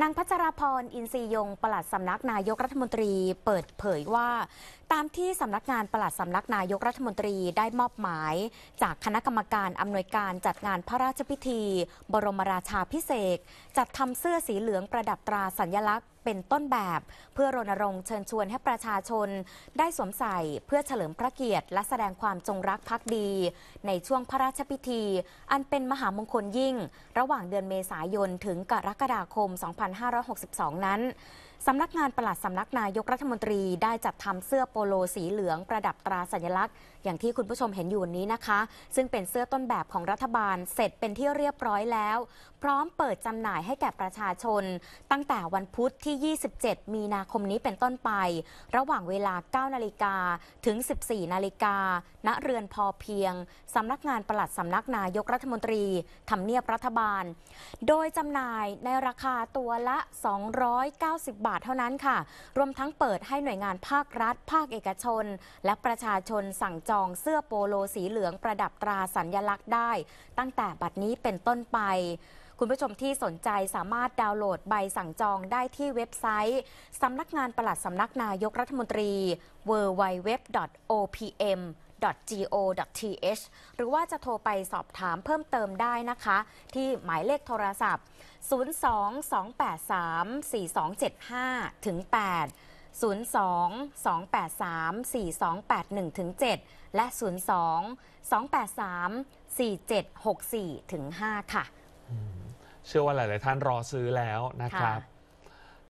นางพัชราพรอินทรียงปลัดสำนักนายกรัฐมนตรีเปิดเผยว่าตามที่สำนักงานปลัดสำนักนายกรัฐมนตรีได้มอบหมายจากคณะกรรมการ อำนวยการจัดงานพระราชพิธีบรมราชาพิเศษ จัดทำเสื้อสีเหลืองประดับตราสัญลักษณ์เป็นต้นแบบ เพื่อรณรงค์เชิญชวนให้ประชาชน ได้สวมใส่เพื่อเฉลิมพระเกียรติ และแสดงความจงรักภักดี ในช่วงพระราชพิธี อันเป็นมหามงคลยิ่งระหว่างเดือนเมษายนถึงกรกฎาคม 2562 นั้นสำนักงานปลัดสำนักนายกรัฐมนตรีได้จัดทำเสื้อโปโลสีเหลืองประดับตราสัญลักษณ์ อย่างที่คุณผู้ชมเห็นอยู่นี้นะคะ ซึ่งเป็นเสื้อต้นแบบของรัฐบาลเสร็จเป็นที่เรียบร้อยแล้ว พร้อมเปิดจำหน่ายให้แก่ประชาชน ตั้งแต่วันพุธที่ 27 มีนาคมนี้เป็นต้นไป ระหว่างเวลา 9 นาฬิกาถึง 14 นาฬิกาณเรือนพอเพียงสำนักงานปลัดสำนักนายกรัฐมนตรีทำเนียบรัฐบาล โดยจำหน่ายในราคาตัวละ 290 บาทเท่านั้นค่ะ รวมทั้งเปิดให้หน่วยงานภาครัฐ ภาคเอกชน และประชาชนสั่งจองเสื้อโปโลสีเหลืองประดับตราสัญญลักษณ์ได้ ตั้งแต่บัดนี้เป็นต้นไป คุณผู้ชมที่สนใจสามารถดาวน์โหลดใบสั่งจองได้ที่เว็บไซต์ สำนักงานประหลัดสำนักนายกรัฐมนตรี www.opm go.th หรือว่าจะโทรไปสอบถามเพิ่มเติมได้นะคะ ที่หมายเลขโทรศัพท์ 022834275ถึง8 02-283-4281-7และ 02-283-4764-5ค่ะเชื่อว่าหลาย ๆ ท่านรอซื้อแล้วนะครับ